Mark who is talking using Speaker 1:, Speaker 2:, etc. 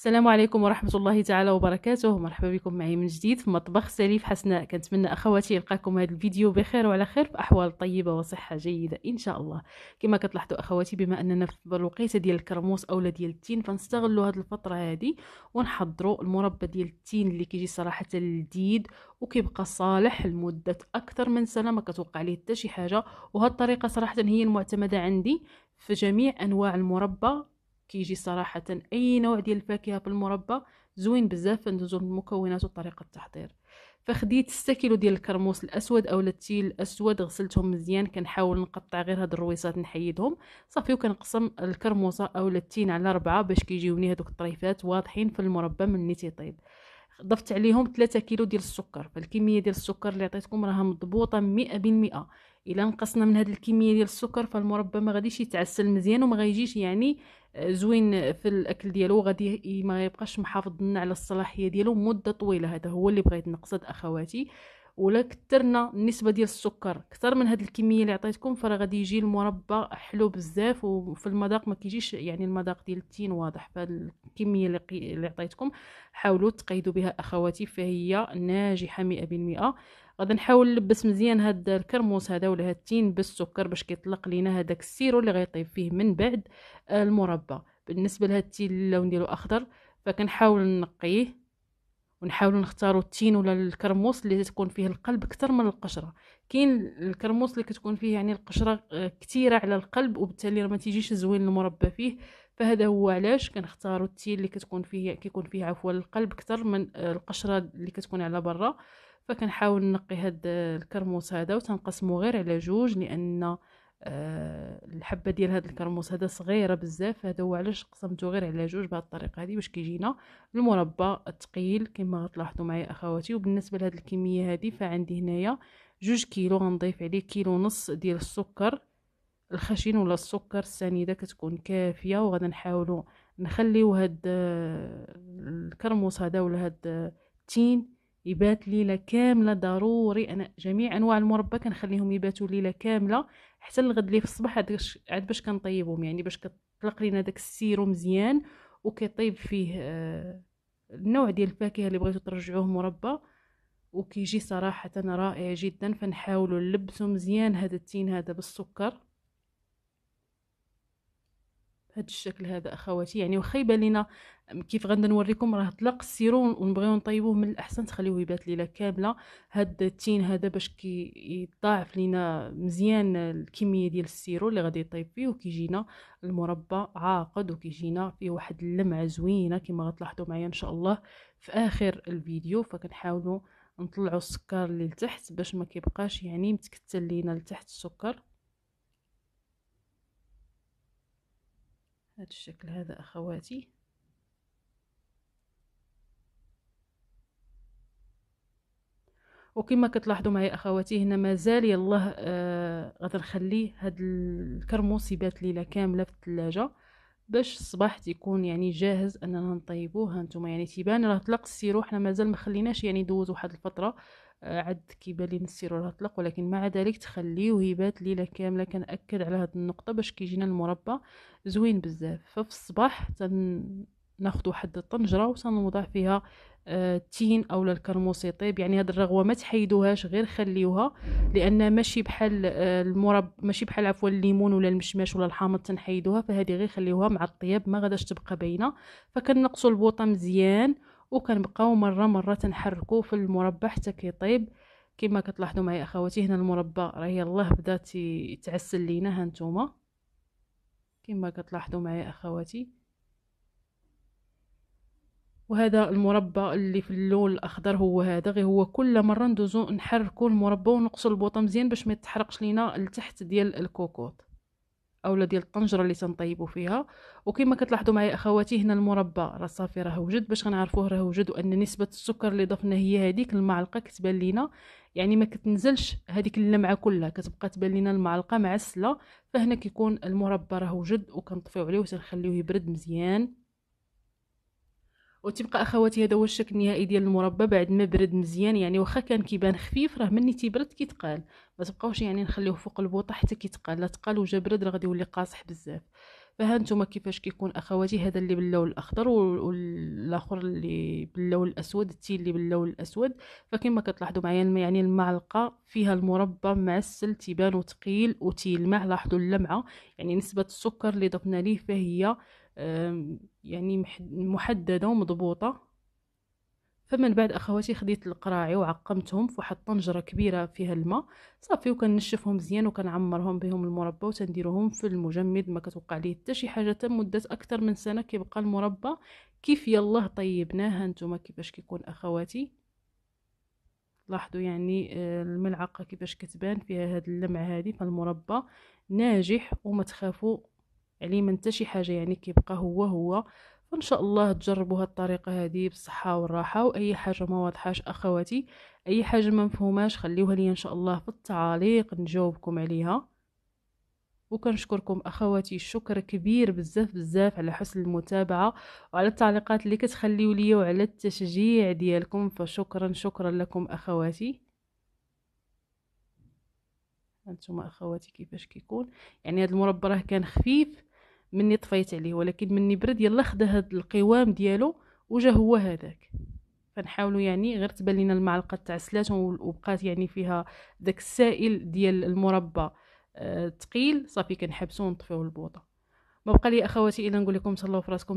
Speaker 1: السلام عليكم ورحمة الله تعالى وبركاته مرحبا بكم معي من جديد في مطبخ سليف حسناء كنتمنى أخواتي يلقاكم هذا الفيديو بخير وعلى خير بأحوال طيبة وصحة جيدة إن شاء الله كما كتلاحظوا أخواتي بما أننا في الوقيته ديال الكرموس أولا ديال التين فنستغلوا هذه الفترة هذه ونحضروا المربى ديال التين اللي كيجي صراحة لذيذ وكيبقى صالح لمدة أكثر من سنة ما كتوقع ليه حتى شي حاجة وهذه الطريقة صراحة هي المعتمدة عندي في جميع أنواع المربى كيجي صراحه اي نوع ديال الفاكهه في المربى زوين بزاف ندوزو المكونات وطريقه التحضير فخديت 6 كيلو ديال الكرموس الاسود أو التيل الاسود غسلتهم مزيان كنحاول نقطع غير هاد الرويصات نحيدهم صافي وكنقسم الكرموسه أو التين على ربعة باش كيجيوني هادوك الطريفات واضحين في المربى مني تيطيب ضفت عليهم 3 كيلو ديال السكر فالكميه ديال السكر اللي عطيتكم راها مضبوطه مئة بالمئة الا نقصنا من هاد الكميه ديال السكر فالمربى ما غاديش يتعسل مزيان وما غايجيش يعني زوين في الاكل ديالو غادي ما يبقاش محافظ لنا على الصلاحيه ديالو مده طويله هذا هو اللي بغيت نقصد اخواتي ولا كثرنا النسبه ديال السكر اكثر من هذه الكميه اللي عطيتكم فراه غادي يجي المربى حلو بزاف وفي المذاق ما كيجيش يعني المذاق ديال التين واضح فالكميه اللي, اللي عطيتكم حاولوا تقيدوا بها اخواتي فهي ناجحه 100% غادي نحاول نلبس مزيان هاد الكرموس هذا ولا هاد التين بالسكر باش كيطلق لينا هذاك السيرو اللي غيطيب فيه من بعد آه، المربى بالنسبه لهاد التين اللون ديالو اخضر فكنحاول نقيه ونحاول نختاروا التين ولا الكرموس اللي تكون فيه القلب اكثر من القشره كاين الكرموس اللي كتكون فيه يعني القشره آه، كثيره على القلب وبالتالي ما تيجيش زوين المربى فيه فهذا هو علاش كنختاروا التين اللي كتكون فيه كيكون فيه عفوا القلب اكثر من آه، القشره اللي كتكون على برا فكنحاول نقي هاد الكرموس هذا وتنقسمو غير على جوج لان آه، الحبه ديال هاد الكرموس هذا صغيره بزاف هذا هو علاش قسمته غير على جوج بهاد الطريقه هذه باش كيجينا المربى الثقيل كما غتلاحظوا معايا اخواتي وبالنسبه لهاد الكميه هذه فعندي هنايا جوج كيلو غنضيف عليه كيلو نص ديال السكر الخشن ولا السكر السنيده كتكون كافيه وغادي نحاولوا نخليو هاد آه، الكرموس هذا ولا هاد آه، التين يبات ليله كامله ضروري انا جميع انواع المربى كنخليهم يباتوا ليله كامله حتى الغد اللي في الصباح عاد باش كنطيبهم يعني باش كطلق لينا داك السيرو مزيان وكيطيب فيه آه، النوع ديال الفاكهه اللي بغيتو ترجعوه مربى وكيجي صراحه رائع جدا فنحاولوا نلبسو مزيان هذا التين هذا بالسكر بهذا الشكل هذا اخواتي يعني وخا يبان لينا كيف غادي نوريكم راه طلق السيرو ونبغيو نطيبوه من الاحسن تخليوه يبات ليله كامله هاد التين هذا باش كي يضاعف لينا مزيان الكميه ديال السيرو اللي غادي يطيب فيه وكيجينا المربى عاقد وكيجينا فيه واحد اللمعه زوينه كما غتلاحظوا معايا ان شاء الله في اخر الفيديو فكنحاولوا نطلعوا السكر اللي لتحت باش ما كيبقاش يعني متكتل لينا لتحت السكر هذا الشكل هذا اخواتي وكما كتلاحظوا معايا اخواتي هنا مازال يلاه آه نخلي هاد يبات ليله كامله في الثلاجه باش الصباح تيكون يعني جاهز اننا نطيبوه هانتوما يعني تيبان راه طلق السيرو حنا مازال ما خليناش يعني دوز واحد الفتره آه عاد كيبان لي السيرو راه طلق ولكن مع ذلك تخليوه يبات ليله كامله كنأكد على هاد النقطه باش كيجينا المربى زوين بزاف ففي الصباح تن ناخذ واحد الطنجره وسنوضع فيها آه، التين اولا الكرموسي طيب يعني هاد الرغوه ما تحيدوهاش غير خليوها لان ماشي بحال آه، المرب ماشي بحال عفوا الليمون ولا المشماش ولا الحامض تنحيدوها فهذه غير خليوها مع الطياب ما غاداش تبقى باينه فكنقصوا البوطه مزيان وكنبقاو مره مره تنحركوا في المربى حتى كيطيب كما كتلاحظوا معايا اخواتي هنا المربى راه يلاه بدا يتعسل لينا ها نتوما كما كتلاحظوا معايا اخواتي وهذا المربى اللي في اللون الاخضر هو هذا غير هو كل مره ندوزو نحركو المربى ونقصو البوطه مزيان باش ما يتحرقش لينا لتحت ديال الكوكوط اولا ديال الطنجره اللي تنطيبو فيها وكما كتلاحظوا معايا اخواتي هنا المربى راه صافي راه وجد باش غنعرفوه راه وجد وان نسبه السكر اللي ضفنا هي هذيك المعلقه كتبان لينا يعني ما كتنزلش هذيك اللمعه كلها كتبقى تبان لينا المعلقه معسله فهنا كيكون المربى راه وجد وكنطفيو عليه وتنخليوه يبرد مزيان وتبقى اخواتي هذا هو الشكل النهائي ديال المربى بعد ما برد مزيان يعني واخا كان كيبان خفيف راه مني تيبرد كيتقال ما تبقاوش يعني نخليوه فوق البوطه حتى كيتقال لا تقال وجا برد راه غادي يولي قاصح بزاف فها نتوما كيفاش كيكون اخواتي هذا اللي باللون الاخضر والاخر اللي باللون الاسود التي اللي باللون الاسود فكما كتلاحظوا معايا يعني المعلقه فيها المربى معسل تيبان وثقيل وتيلمع لاحظوا اللمعه يعني نسبه السكر اللي ضفنا ليه فهي يعني محددة ومضبوطة فمن بعد اخواتي خديت القراعي وعقمتهم فواحد الطنجره كبيره فيها الماء صافي وكنشفهم مزيان وكنعمرهم بهم المربى وتنديرهم في المجمد ما كتوقع ليه حتى شي حاجه تم مده اكثر من سنه كيبقى المربى كيف يلاه طيبناها نتوما كيفاش كيكون اخواتي لاحظوا يعني آه، الملعقه كيفاش كتبان فيها هاد اللمعه هذه فالمربى ناجح وما تخافوا عليه يعني ما حتى شي حاجه يعني كيبقى هو هو فان شاء الله تجربوا هاد الطريقه هذه بالصحه والراحه واي حاجه ما واضحاش اخواتي اي حاجه ما مفهوماش خليوها لي ان شاء الله في التعاليق نجاوبكم عليها وكنشكركم اخواتي شكر كبير بزاف بزاف على حسن المتابعه وعلى التعليقات اللي كتخليو ليا وعلى التشجيع ديالكم فشكرا شكرا لكم اخواتي انتم اخواتي كيفاش كيكون يعني هذا المربى راه كان خفيف مني طفيت عليه ولكن مني برد يلا خدا هاد القوام ديالو وجا هو هذاك فنحاولوا يعني غير تبان لنا المعلقه تعسلات وبقات يعني فيها داك السائل ديال المربى أه تقيل صافي كنحبسو ونطفيوه البوطه ما بقى لي اخواتي الا نقول لكم تهلاو فراسكم